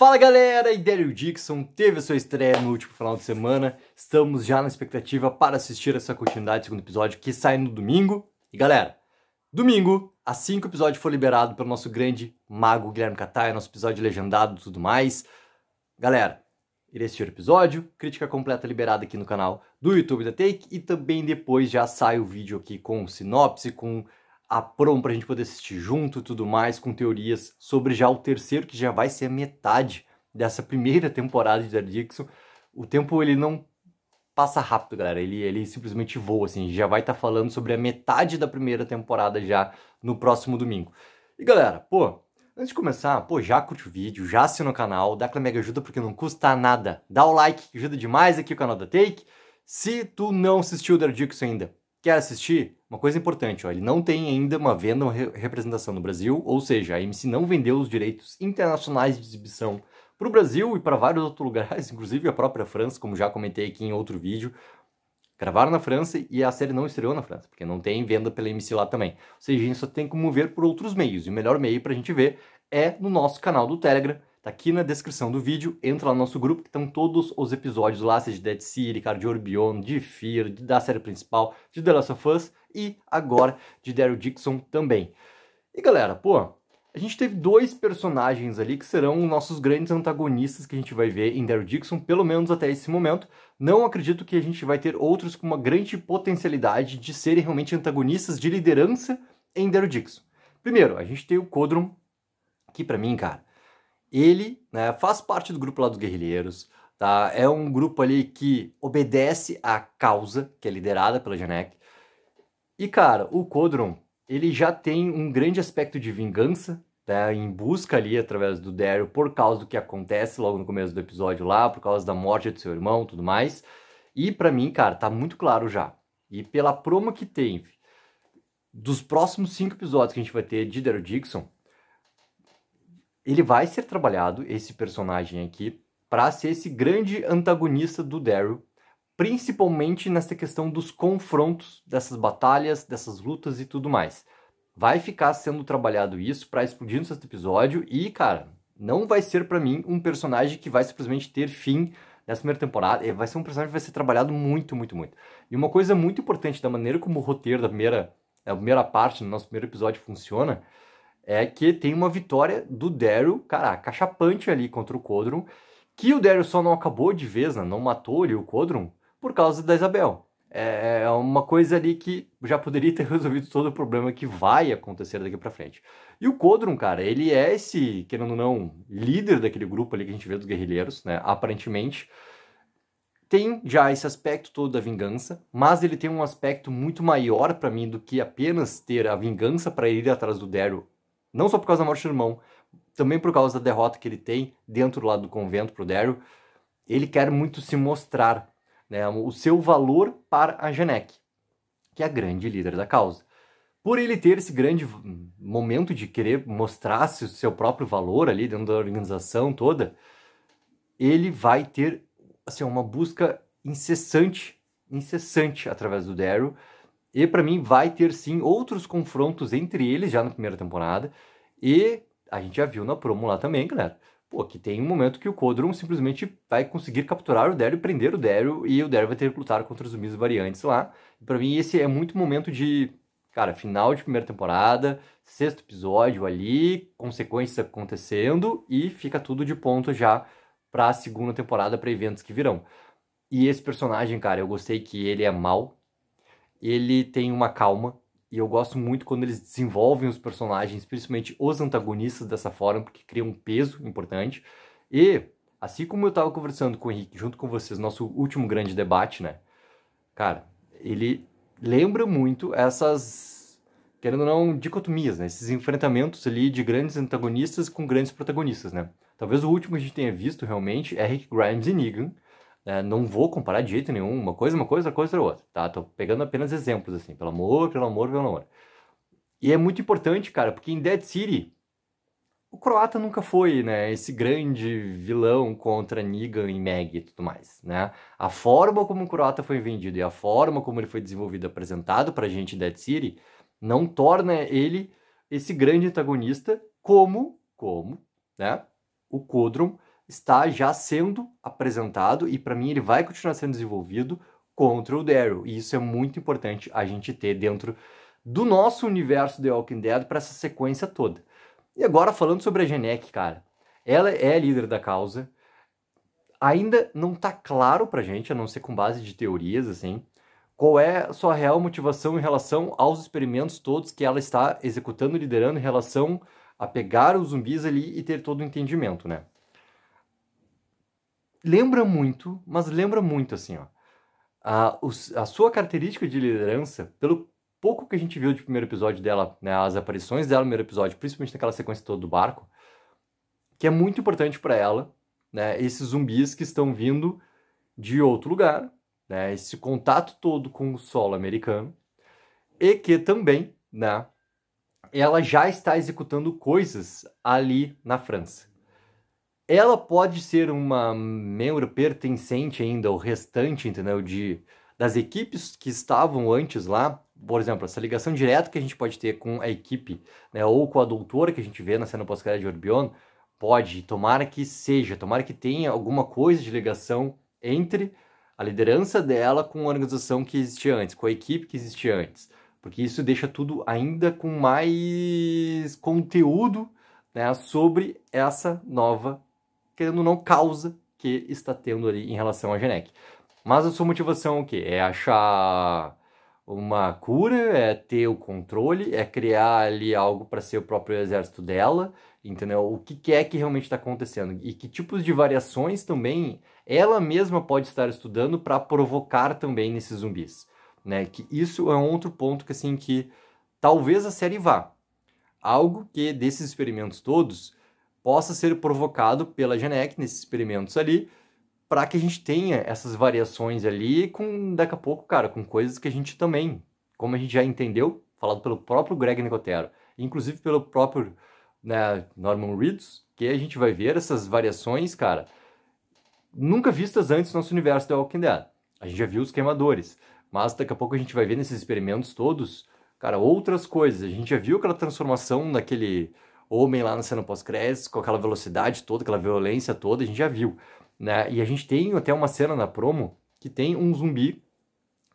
Fala galera, Idério Dixon teve sua estreia no último final de semana. Estamos já na expectativa para assistir essa continuidade do segundo episódio que sai no domingo. E galera, domingo, assim que o episódio for liberado pelo nosso grande mago Guilherme Catai, nosso episódio legendado e tudo mais. Galera, irei assistir o episódio, crítica completa liberada aqui no canal do YouTube da Take e também depois já sai o vídeo aqui com sinopse, com a prom para a gente poder assistir junto e tudo mais, com teorias sobre já o terceiro, que já vai ser a metade dessa primeira temporada de Daredevil. O tempo ele não passa rápido, galera. Ele, ele simplesmente voa, assim. Já vai estar tá falando sobre a metade da primeira temporada já no próximo domingo. E galera, pô, antes de começar, pô, já curte o vídeo, já assina o canal, dá aquela mega ajuda porque não custa nada. Dá o like, que ajuda demais aqui o canal da Take. Se tu não assistiu o Daredevil ainda, quer assistir? Uma coisa importante, ó, ele não tem ainda uma venda ou re representação no Brasil, ou seja, a MC não vendeu os direitos internacionais de exibição para o Brasil e para vários outros lugares, inclusive a própria França, como já comentei aqui em outro vídeo. Gravaram na França e a série não estreou na França, porque não tem venda pela MC lá também. Ou seja, a gente só tem como ver por outros meios, e o melhor meio para a gente ver é no nosso canal do Telegram, Tá aqui na descrição do vídeo, entra lá no nosso grupo que estão todos os episódios lá, seja de Dead City, de Orbion, de Fear, de, da série principal, de The Last of Us e agora de Daryl Dixon também. E galera, pô, a gente teve dois personagens ali que serão nossos grandes antagonistas que a gente vai ver em Daryl Dixon, pelo menos até esse momento. Não acredito que a gente vai ter outros com uma grande potencialidade de serem realmente antagonistas de liderança em Daryl Dixon. Primeiro, a gente tem o Codron, que para mim, cara, ele né, faz parte do grupo lá dos guerrilheiros, tá? É um grupo ali que obedece à causa que é liderada pela Janek. E cara, o Codron, ele já tem um grande aspecto de vingança, né, em busca ali através do Daryl por causa do que acontece logo no começo do episódio lá, por causa da morte do seu irmão, tudo mais. E para mim, cara, tá muito claro já. E pela promo que tem dos próximos cinco episódios que a gente vai ter de Daryl Dixon, ele vai ser trabalhado, esse personagem aqui, para ser esse grande antagonista do Daryl, principalmente nessa questão dos confrontos, dessas batalhas, dessas lutas e tudo mais. Vai ficar sendo trabalhado isso para explodir nesse episódio e, cara, não vai ser para mim um personagem que vai simplesmente ter fim nessa primeira temporada. Vai ser um personagem que vai ser trabalhado muito, muito, muito. E uma coisa muito importante da maneira como o roteiro da primeira, da primeira parte, do nosso primeiro episódio funciona, é que tem uma vitória do Daryl, cara, cachapante ali contra o Codron, que o Daryl só não acabou de vez, né? não matou ali o Codron, por causa da Isabel. É, é uma coisa ali que já poderia ter resolvido todo o problema que vai acontecer daqui para frente. E o Codron, cara, ele é esse, querendo ou não, líder daquele grupo ali que a gente vê dos guerrilheiros, né? Aparentemente, tem já esse aspecto todo da vingança, mas ele tem um aspecto muito maior para mim do que apenas ter a vingança para ir atrás do Daryl não só por causa da morte do irmão, também por causa da derrota que ele tem dentro lá do convento pro Daryl. Ele quer muito se mostrar, né, o seu valor para a Janek, que é a grande líder da causa. Por ele ter esse grande momento de querer mostrar -se o seu próprio valor ali dentro da organização toda, ele vai ter assim, uma busca incessante, incessante através do Daryl, e para mim vai ter sim outros confrontos entre eles já na primeira temporada. E a gente já viu na promo lá também, galera. Pô, que tem um momento que o Codron simplesmente vai conseguir capturar o Daryl, prender o Daryl, e o Daryl vai ter que lutar contra os zumbis variantes lá. E pra mim esse é muito momento de, cara, final de primeira temporada, sexto episódio ali, consequências acontecendo, e fica tudo de ponto já pra segunda temporada, pra eventos que virão. E esse personagem, cara, eu gostei que ele é mal, ele tem uma calma e eu gosto muito quando eles desenvolvem os personagens, principalmente os antagonistas dessa forma, porque cria um peso importante. E, assim como eu estava conversando com o Henrique, junto com vocês, nosso último grande debate, né? Cara, ele lembra muito essas, querendo ou não, dicotomias, né? Esses enfrentamentos ali de grandes antagonistas com grandes protagonistas, né? Talvez o último que a gente tenha visto realmente é Rick Grimes e Negan, é, não vou comparar de jeito nenhum, uma coisa, é uma coisa, outra coisa, é outra, tá? Tô pegando apenas exemplos, assim, pelo amor, pelo amor, pelo amor. E é muito importante, cara, porque em Dead City, o croata nunca foi, né, esse grande vilão contra Negan e Meg e tudo mais, né? A forma como o croata foi vendido e a forma como ele foi desenvolvido, apresentado pra gente em Dead City, não torna ele esse grande antagonista como, como, né, o Kodron está já sendo apresentado e para mim ele vai continuar sendo desenvolvido contra o Daryl. E isso é muito importante a gente ter dentro do nosso universo The Walking Dead para essa sequência toda. E agora falando sobre a Genek, cara. Ela é líder da causa. Ainda não está claro para a gente, a não ser com base de teorias assim, qual é sua real motivação em relação aos experimentos todos que ela está executando, liderando em relação a pegar os zumbis ali e ter todo o entendimento, né? lembra muito, mas lembra muito assim, ó. A, os, a sua característica de liderança, pelo pouco que a gente viu de primeiro episódio dela, né, as aparições dela no primeiro episódio, principalmente naquela sequência toda do barco, que é muito importante para ela, né, esses zumbis que estão vindo de outro lugar, né, esse contato todo com o solo americano, e que também, né, ela já está executando coisas ali na França ela pode ser uma membro pertencente ainda ao restante, entendeu? De, das equipes que estavam antes lá, por exemplo, essa ligação direta que a gente pode ter com a equipe, né, ou com a doutora que a gente vê na cena pós de Orbion, pode, tomara que seja, tomara que tenha alguma coisa de ligação entre a liderança dela com a organização que existia antes, com a equipe que existia antes, porque isso deixa tudo ainda com mais conteúdo né, sobre essa nova querendo ou não, causa que está tendo ali em relação à Genec. Mas a sua motivação é o quê? É achar uma cura, é ter o controle, é criar ali algo para ser o próprio exército dela, entendeu? O que, que é que realmente está acontecendo e que tipos de variações também ela mesma pode estar estudando para provocar também nesses zumbis, né? Que isso é um outro ponto que assim que talvez a série vá algo que desses experimentos todos possa ser provocado pela GENEC nesses experimentos ali, para que a gente tenha essas variações ali com daqui a pouco, cara, com coisas que a gente também, como a gente já entendeu, falado pelo próprio Greg Nicotero, inclusive pelo próprio né, Norman Reedus, que a gente vai ver essas variações, cara, nunca vistas antes no nosso universo da Walking Dead. A gente já viu os queimadores, mas daqui a pouco a gente vai ver nesses experimentos todos, cara, outras coisas. A gente já viu aquela transformação naquele Homem lá na cena pós-créditos, com aquela velocidade toda, aquela violência toda, a gente já viu. Né? E a gente tem até uma cena na promo que tem um zumbi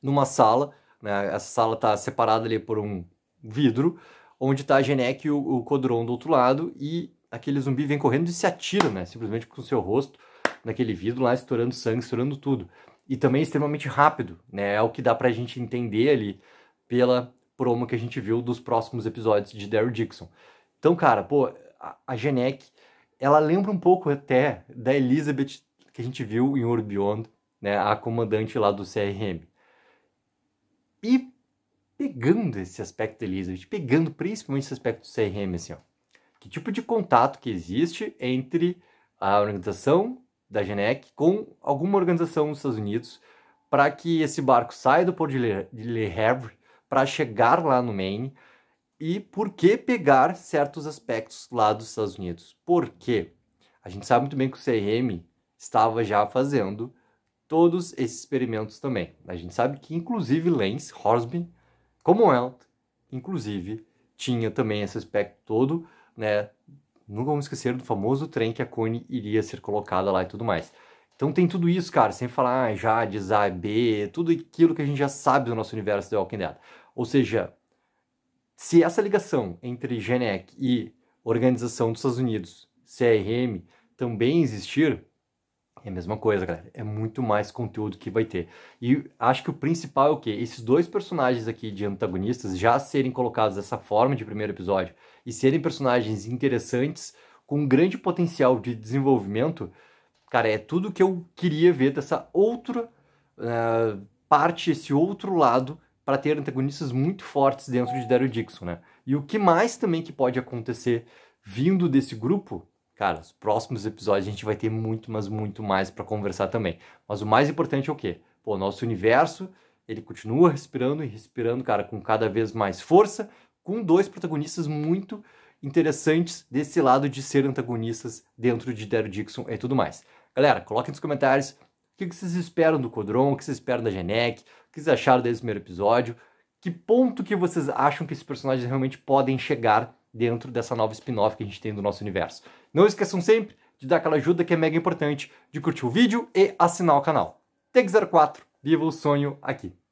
numa sala, né? Essa sala tá separada ali por um vidro, onde tá a Genek e o, o Codron do outro lado, e aquele zumbi vem correndo e se atira, né? Simplesmente com o seu rosto naquele vidro lá, estourando sangue, estourando tudo. E também é extremamente rápido, né? É o que dá pra gente entender ali pela promo que a gente viu dos próximos episódios de Daryl Dixon. Então, cara, pô, a, a Genec, ela lembra um pouco até da Elizabeth que a gente viu em Orbiond, né, a comandante lá do CRM. E pegando esse aspecto da Elizabeth, pegando principalmente esse aspecto do CRM, assim, ó, que tipo de contato que existe entre a organização da Genec com alguma organização nos Estados Unidos para que esse barco saia do porto de Le, Le Havre para chegar lá no Maine e por que pegar certos aspectos lá dos Estados Unidos? Por quê? A gente sabe muito bem que o CRM estava já fazendo todos esses experimentos também. A gente sabe que, inclusive, Lens, Horsby, Commonwealth, inclusive, tinha também esse aspecto todo, né? Nunca vamos esquecer do famoso trem que a Cone iria ser colocada lá e tudo mais. Então tem tudo isso, cara, sem falar ah, de A, B, tudo aquilo que a gente já sabe do nosso universo de Walking Dead. Ou seja, se essa ligação entre GENEC e Organização dos Estados Unidos, CRM, também existir, é a mesma coisa, galera. É muito mais conteúdo que vai ter. E acho que o principal é o quê? Esses dois personagens aqui de antagonistas já serem colocados dessa forma de primeiro episódio e serem personagens interessantes com um grande potencial de desenvolvimento, cara, é tudo que eu queria ver dessa outra uh, parte, esse outro lado para ter antagonistas muito fortes dentro de Daryl Dixon, né? E o que mais também que pode acontecer vindo desse grupo, cara, os próximos episódios a gente vai ter muito, mas muito mais para conversar também. Mas o mais importante é o quê? Pô, nosso universo, ele continua respirando e respirando, cara, com cada vez mais força, com dois protagonistas muito interessantes desse lado de ser antagonistas dentro de Daryl Dixon e tudo mais. Galera, coloquem nos comentários o que vocês esperam do Codron? O que vocês esperam da Genec? O que vocês acharam desse primeiro episódio? Que ponto que vocês acham que esses personagens realmente podem chegar dentro dessa nova spin-off que a gente tem do nosso universo? Não esqueçam sempre de dar aquela ajuda que é mega importante, de curtir o vídeo e assinar o canal. Tech04, viva o sonho aqui!